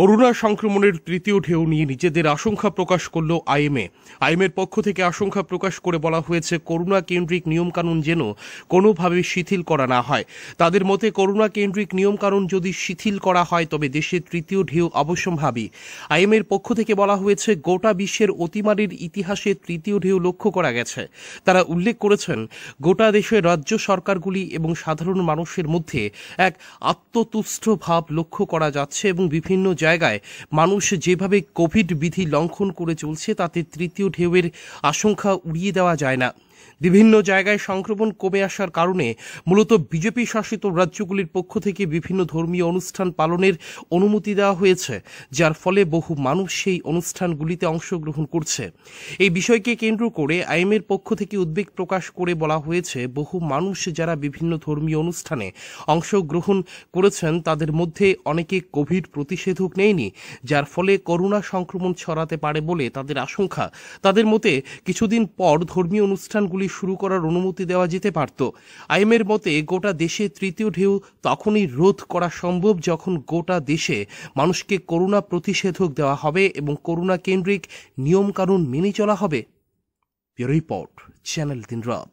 corona সংক্রমণের তৃতীয় ঢেউ নিয়ে নিজেদের আশঙ্কা প্রকাশ করল আইএমএ আইএমএর পক্ষ থেকে আশঙ্কা প্রকাশ করে বলা হয়েছে করোনা কেন্দ্রিক নিয়মকানুন যেন কোনোভাবে শিথিল করা না হয় তাদের মতে করোনা কেন্দ্রিক নিয়মকানুন যদি শিথিল করা হয় তবে দেশে তৃতীয় ঢেউ অবশ্যম্ভাবী আইএমএর পক্ষ থেকে বলা হয়েছে গোটা বিশ্বের অতিমারির ইতিহাসে তৃতীয় ঢেউ লক্ষ্য করা গেছে তারা উল্লেখ করেছেন গোটা দেশে রাজ্য সরকারগুলি এবং সাধারণ মানুষের মধ্যে এক আত্মতুষ্ট ভাব লক্ষ্য করা যাচ্ছে এবং বিভিন্ন জায়গায় জায়গায় মানুষ যেভাবে কোভিড বিধি লঙ্ঘন করে চলছে তাতে তৃতীয় ঢেউয়ের আশঙ্কা উড়িয়ে দেওয়া যায় না বিভিন্ন জায়গায় সংক্রমণ কমে আসার কারণে মূলত বিজেপি শাসিত রাজ্যগুলির পক্ষ থেকে বিভিন্ন ধর্মীয় অনুষ্ঠান পালনের অনুমতি দেওয়া হয়েছে যার ফলে বহু মানুষ সেই অনুষ্ঠানগুলিতে অংশগ্রহণ করছে এই বিষয়কে কেন্দ্র করে আইএমের পক্ষ থেকে উদ্বেগ প্রকাশ করে বলা হয়েছে বহু মানুষ যারা বিভিন্ন ধর্মীয় অনুষ্ঠানে অংশগ্রহণ করেছেন তাদের মধ্যে অনেকে কোভিড প্রতিষেধক নেয়নি যার ফলে করোনা সংক্রমণ ছড়াতে পারে বলে তাদের আশঙ্কা তাদের মতে কিছুদিন পর ধর্মীয় অনুষ্ঠান বন্দরগুলি শুরু করার অনুমতি দেওয়া যেতে পারত আইএমের মতে গোটা দেশে তৃতীয় ঢেউ তখনই রোধ করা সম্ভব যখন গোটা দেশে মানুষকে করোনা প্রতিষেধক দেওয়া হবে এবং করোনা কেন্দ্রিক নিয়মকানুন মেনে চলা হবে রিপোর্ট চ্যানেল দিন রাত